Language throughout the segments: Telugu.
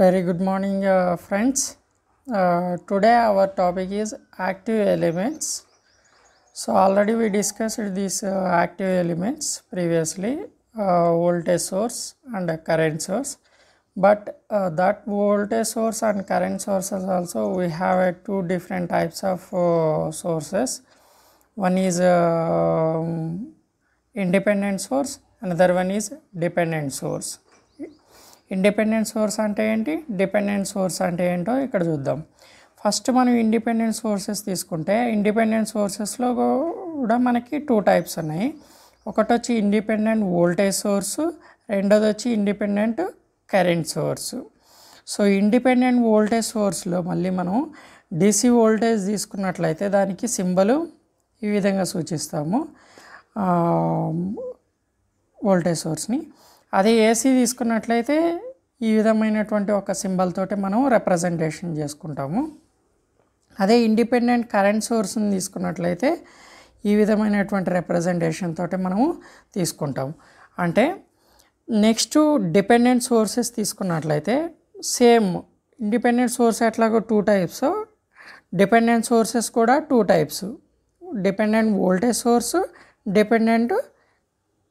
very good morning uh, friends uh, today our topic is active elements so already we discussed these uh, active elements previously uh, voltage source and current source but uh, that voltage source and current sources also we have uh, two different types of sources one is independent source another one is dependent source independent source అంటే ఏంటి డిపెండెంట్ సోర్స్ అంటే ఏంటో ఇక్కడ చూద్దాం ఫస్ట్ మనం ఇండిపెండెంట్ సోర్సెస్ తీసుకుంటే ఇండిపెండెంట్ సోర్సెస్లో కూడా మనకి టూ టైప్స్ ఉన్నాయి ఒకటి వచ్చి ఇండిపెండెంట్ వోల్టేజ్ సోర్స్ రెండోది వచ్చి independent current source so independent voltage సోర్స్లో మళ్ళీ మనం డిసి వోల్టేజ్ తీసుకున్నట్లయితే దానికి సింబలు ఈ విధంగా సూచిస్తాము వోల్టేజ్ సోర్స్ని అదే ఏసీ తీసుకున్నట్లయితే ఈ విధమైనటువంటి ఒక సింబల్ తోటి మనం రిప్రజెంటేషన్ చేసుకుంటాము అదే ఇండిపెండెంట్ కరెంట్ సోర్స్ని తీసుకున్నట్లయితే ఈ విధమైనటువంటి రిప్రజెంటేషన్ తోటి మనము తీసుకుంటాము అంటే నెక్స్ట్ డిపెండెంట్ సోర్సెస్ తీసుకున్నట్లయితే సేమ్ ఇండిపెండెంట్ సోర్స్ ఎట్లాగో టూ టైప్స్ డిపెండెంట్ సోర్సెస్ కూడా two types dependent voltage source dependent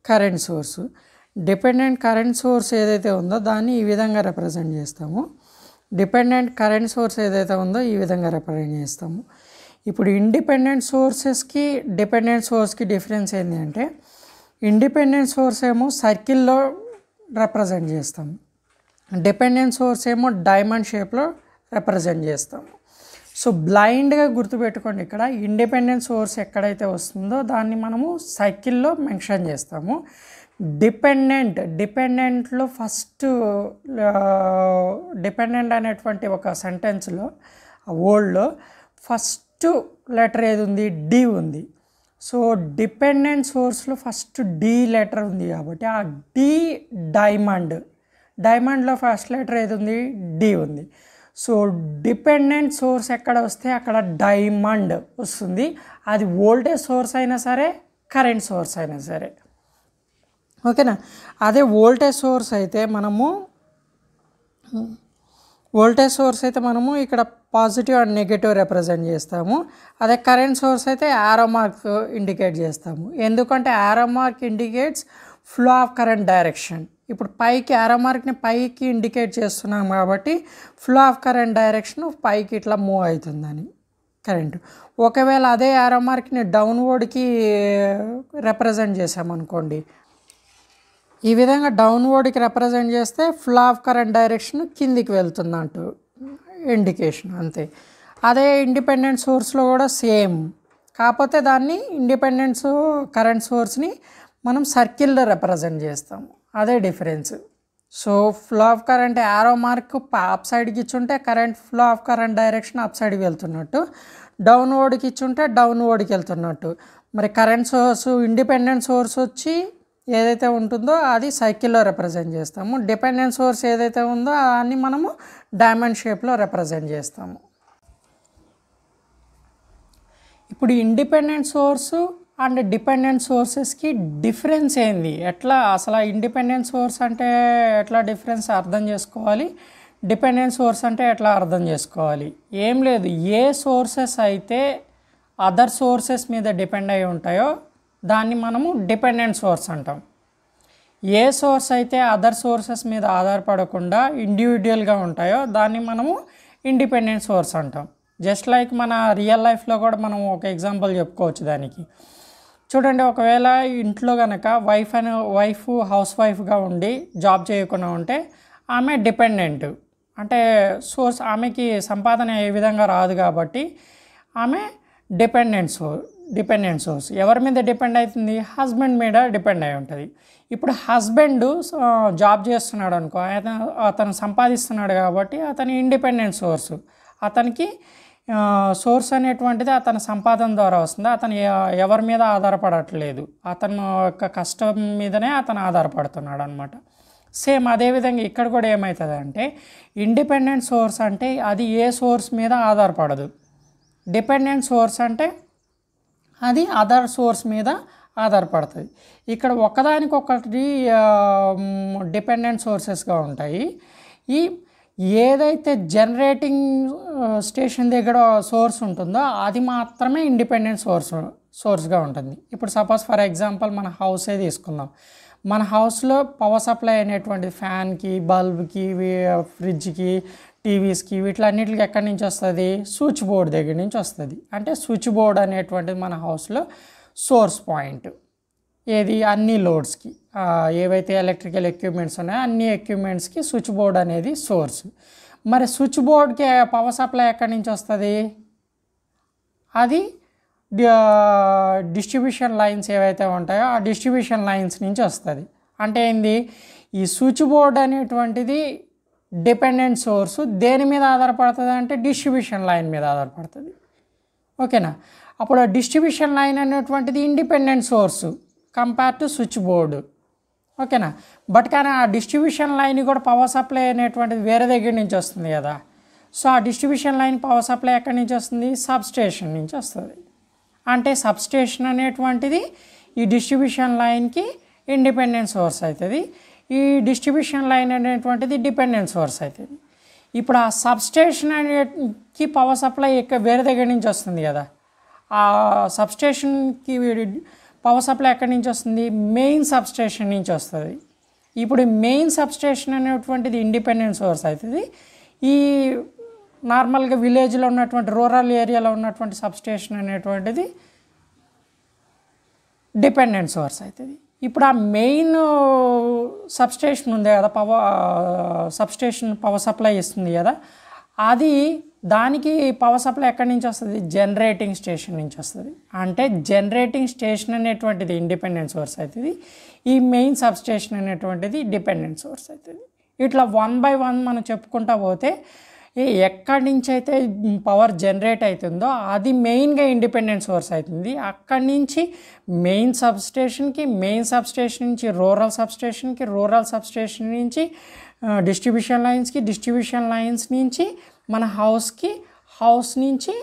current source dependent current source ఏదైతే ఉందో దాన్ని ఈ విధంగా రిప్రజెంట్ చేస్తాము డిపెండెంట్ కరెంట్ సోర్స్ ఏదైతే ఉందో ఈ విధంగా రిప్రజెంట్ చేస్తాము ఇప్పుడు ఇండిపెండెంట్ సోర్సెస్కి డిపెండెంట్ సోర్స్కి డిఫరెన్స్ ఏంటి అంటే ఇండిపెండెంట్ సోర్స్ ఏమో సర్కిల్లో రిప్రజెంట్ చేస్తాము డిపెండెంట్ సోర్స్ ఏమో డైమండ్ షేప్లో రిప్రజెంట్ చేస్తాము సో బ్లైండ్గా గుర్తుపెట్టుకోండి ఇక్కడ ఇండిపెండెంట్ సోర్స్ ఎక్కడైతే వస్తుందో దాన్ని మనము సైకిల్లో మెన్షన్ చేస్తాము డిపెండెంట్ డిపెండెంట్లో ఫస్ట్ డిపెండెంట్ అనేటువంటి ఒక సెంటెన్స్లో ఓల్డ్లో ఫస్ట్ లెటర్ ఏది ఉంది డి ఉంది సో డిపెండెంట్ సోర్స్లో ఫస్ట్ డి లెటర్ ఉంది కాబట్టి ఆ డి డైమండ్ డైమండ్లో ఫస్ట్ లెటర్ ఏది ఉంది డి ఉంది సో డిపెండెంట్ సోర్స్ ఎక్కడ వస్తే అక్కడ డైమండ్ వస్తుంది అది ఓల్డేజ్ సోర్స్ అయినా సరే కరెంట్ సోర్స్ అయినా సరే ఓకేనా అదే వోల్టేజ్ సోర్స్ అయితే మనము ఓల్టేజ్ సోర్స్ అయితే మనము ఇక్కడ పాజిటివ్ అండ్ నెగిటివ్ రిప్రజెంట్ చేస్తాము అదే కరెంట్ సోర్స్ అయితే యారో మార్క్ ఇండికేట్ చేస్తాము ఎందుకంటే arrow mark indicates flow of current direction ఇప్పుడు పైకి యారో మార్క్ని పైకి ఇండికేట్ చేస్తున్నాం కాబట్టి ఫ్లో ఆఫ్ కరెంట్ డైరెక్షన్ పైకి ఇట్లా మూవ్ అవుతుందని కరెంటు ఒకవేళ అదే యారో మార్క్ని డౌన్వర్డ్కి రిప్రజెంట్ చేసామనుకోండి ఈ విధంగా డౌన్వర్డ్కి రిప్రజెంట్ చేస్తే ఫ్లో ఆఫ్ కరెంట్ డైరెక్షన్ కిందికి వెళ్తుంది అంటూ ఇండికేషన్ అంతే అదే ఇండిపెండెంట్ సోర్స్లో కూడా సేమ్ కాకపోతే దాన్ని ఇండిపెండెన్స్ కరెంట్ సోర్స్ని మనం సర్కిల్లో రిప్రజెంట్ చేస్తాం అదే difference so flow of current arrow mark up సైడ్కి ఇచ్చుంటే current flow of current direction up సైడ్కి వెళ్తున్నట్టు డౌన్వర్డ్కి ఇచ్చుంటే డౌన్వర్డ్కి వెళ్తున్నట్టు మరి కరెంట్ సోర్స్ ఇండిపెండెంట్ సోర్స్ వచ్చి ఏదైతే ఉంటుందో అది సైకిల్లో రిప్రజెంట్ చేస్తాము డిపెండెంట్ సోర్స్ ఏదైతే ఉందో అన్ని మనము డైమండ్ షేప్లో రిప్రజెంట్ చేస్తాము ఇప్పుడు ఇండిపెండెంట్ సోర్సు అండ్ డిపెండెంట్ సోర్సెస్కి డిఫరెన్స్ ఏంది ఎట్లా అసలు ఇండిపెండెంట్ సోర్స్ అంటే ఎట్లా డిఫరెన్స్ అర్థం చేసుకోవాలి డిపెండెంట్ సోర్స్ అంటే ఎట్లా అర్థం చేసుకోవాలి ఏం లేదు ఏ సోర్సెస్ అయితే అదర్ సోర్సెస్ మీద డిపెండ్ అయి ఉంటాయో దాన్ని మనము డిపెండెంట్ సోర్స్ అంటాం ఏ సోర్స్ అయితే అదర్ సోర్సెస్ మీద ఆధారపడకుండా ఇండివిజువల్గా ఉంటాయో దాన్ని మనము ఇండిపెండెంట్ సోర్స్ అంటాం జస్ట్ లైక్ మన రియల్ లైఫ్లో కూడా మనం ఒక ఎగ్జాంపుల్ చెప్పుకోవచ్చు దానికి చూడండి ఒకవేళ ఇంట్లో కనుక వైఫ్ అని వైఫ్ హౌస్ వైఫ్గా ఉండి జాబ్ చేయకుండా ఉంటే ఆమె డిపెండెంట్ అంటే సోర్స్ ఆమెకి సంపాదన ఏ విధంగా రాదు కాబట్టి ఆమె డిపెండెంట్ సో డిపెండెంట్ సోర్స్ ఎవరి మీద డిపెండ్ అవుతుంది హస్బెండ్ మీద డిపెండ్ అయి ఉంటుంది ఇప్పుడు హస్బెండ్ జాబ్ చేస్తున్నాడు అనుకో అతను అతను సంపాదిస్తున్నాడు కాబట్టి అతని ఇండిపెండెంట్ సోర్స్ అతనికి సోర్స్ అనేటువంటిది అతని సంపాదన ద్వారా వస్తుంది అతను ఎవరి మీద ఆధారపడట్లేదు అతను యొక్క కష్టం మీదనే అతను ఆధారపడుతున్నాడు అనమాట సేమ్ అదేవిధంగా ఇక్కడ కూడా ఏమవుతుంది అంటే ఇండిపెండెంట్ సోర్స్ అంటే అది ఏ సోర్స్ మీద ఆధారపడదు డిపెండెంట్ సోర్స్ అంటే అది అదర్ సోర్స్ మీద ఆధారపడుతుంది ఇక్కడ ఒకదానికొకటి డిపెండెంట్ సోర్సెస్గా ఉంటాయి ఈ ఏదైతే జనరేటింగ్ స్టేషన్ దగ్గర సోర్స్ ఉంటుందో అది మాత్రమే ఇండిపెండెంట్ సోర్స్ సోర్స్గా ఉంటుంది ఇప్పుడు సపోజ్ ఫర్ ఎగ్జాంపుల్ మన హౌసే తీసుకుందాం మన హౌస్లో పవర్ సప్లై అనేటువంటి ఫ్యాన్కి బల్బ్కి ఫ్రిడ్జ్కి టీవీస్కి వీటిలన్నిటికి ఎక్కడి నుంచి వస్తుంది స్విచ్ బోర్డ్ దగ్గర నుంచి వస్తుంది అంటే స్విచ్ బోర్డ్ అనేటువంటిది మన హౌస్లో సోర్స్ పాయింట్ ఏది అన్ని లోడ్స్కి ఏవైతే ఎలక్ట్రికల్ ఎక్విప్మెంట్స్ ఉన్నాయో అన్ని ఎక్విప్మెంట్స్కి స్విచ్ బోర్డ్ అనేది సోర్స్ మరి స్విచ్ బోర్డ్కి పవర్ సప్లై ఎక్కడి నుంచి వస్తుంది అది డిస్ట్రిబ్యూషన్ లైన్స్ ఏవైతే ఉంటాయో ఆ డిస్ట్రిబ్యూషన్ లైన్స్ నుంచి వస్తుంది అంటే ఏంది ఈ స్విచ్ బోర్డ్ అనేటువంటిది డిపెండెంట్ సోర్స్ దేని మీద ఆధారపడుతుంది అంటే డిస్ట్రిబ్యూషన్ లైన్ మీద ఆధారపడుతుంది ఓకేనా అప్పుడు డిస్ట్రిబ్యూషన్ లైన్ అనేటువంటిది independent source compare to switch board ఓకేనా బట్ కానీ ఆ డిస్ట్రిబ్యూషన్ లైన్ కూడా పవర్ సప్లై అనేటువంటిది వేరే దగ్గర నుంచి వస్తుంది కదా సో ఆ డిస్ట్రిబ్యూషన్ లైన్ పవర్ సప్లై ఎక్కడి నుంచి వస్తుంది సబ్స్టేషన్ నుంచి వస్తుంది అంటే సబ్స్టేషన్ అనేటువంటిది ఈ డిస్ట్రిబ్యూషన్ లైన్కి ఇండిపెండెంట్ సోర్స్ అవుతుంది ఈ డిస్ట్రిబ్యూషన్ లైన్ అనేటువంటిది డిపెండెంట్ సోర్స్ అవుతుంది ఇప్పుడు ఆ సబ్స్టేషన్ అనేకి పవర్ సప్లై వేరే దగ్గర నుంచి వస్తుంది కదా ఆ సబ్స్టేషన్కి పవర్ సప్లై ఎక్కడి నుంచి వస్తుంది మెయిన్ సబ్స్టేషన్ నుంచి వస్తుంది ఇప్పుడు మెయిన్ సబ్స్టేషన్ అనేటువంటిది ఇండిపెండెంట్ సోర్స్ అవుతుంది ఈ నార్మల్గా విలేజ్లో ఉన్నటువంటి రూరల్ ఏరియాలో ఉన్నటువంటి సబ్స్టేషన్ అనేటువంటిది డిపెండెంట్ సోర్స్ అవుతుంది ఇప్పుడు ఆ మెయిన్ సబ్స్టేషన్ ఉంది కదా పవర్ సబ్స్టేషన్ పవర్ సప్లై ఇస్తుంది కదా అది దానికి పవర్ సప్లై ఎక్కడి నుంచి వస్తుంది జనరేటింగ్ స్టేషన్ నుంచి వస్తుంది అంటే జనరేటింగ్ స్టేషన్ అనేటువంటిది ఇండిపెండెంట్ సోర్స్ అవుతుంది ఈ మెయిన్ సబ్స్టేషన్ అనేటువంటిది డిపెండెంట్ సోర్స్ అవుతుంది ఇట్లా వన్ బై వన్ మనం చెప్పుకుంటా పోతే ఎక్కడి నుంచి అయితే పవర్ జనరేట్ అవుతుందో అది మెయిన్గా ఇండిపెండెంట్ సోర్స్ అవుతుంది అక్కడి నుంచి మెయిన్ సబ్స్టేషన్కి మెయిన్ సబ్స్టేషన్ నుంచి రూరల్ సబ్స్టేషన్కి రూరల్ సబ్స్టేషన్ నుంచి డిస్ట్రిబ్యూషన్ లైన్స్కి డిస్ట్రిబ్యూషన్ లైన్స్ నుంచి మన హౌస్కి హౌస్ నుంచి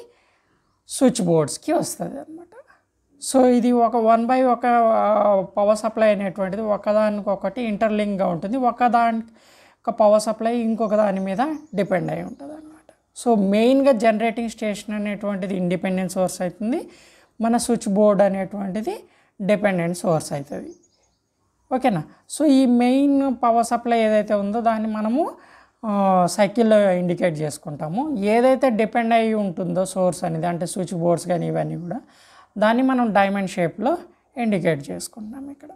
స్విచ్ బోర్డ్స్కి వస్తుంది అనమాట సో ఇది ఒక వన్ బై ఒక పవర్ సప్లై అనేటువంటిది ఒకదానికొకటి ఇంటర్లింక్గా ఉంటుంది ఒకదానికి ఒక పవర్ సప్లై ఇంకొక దాని మీద డిపెండ్ అయి ఉంటుంది అనమాట సో మెయిన్గా జనరేటింగ్ స్టేషన్ అనేటువంటిది ఇండిపెండెంట్ సోర్స్ అవుతుంది మన స్విచ్ బోర్డ్ అనేటువంటిది డిపెండెంట్ సోర్స్ అవుతుంది ఓకేనా సో ఈ మెయిన్ పవర్ సప్లై ఏదైతే ఉందో దాన్ని మనము సైకిల్లో ఇండికేట్ చేసుకుంటాము ఏదైతే డిపెండ్ అయి ఉంటుందో సోర్స్ అనేది అంటే స్విచ్ బోర్డ్స్ కానీ ఇవన్నీ కూడా దాన్ని మనం డైమండ్ షేప్లో ఇండికేట్ చేసుకుంటాం ఇక్కడ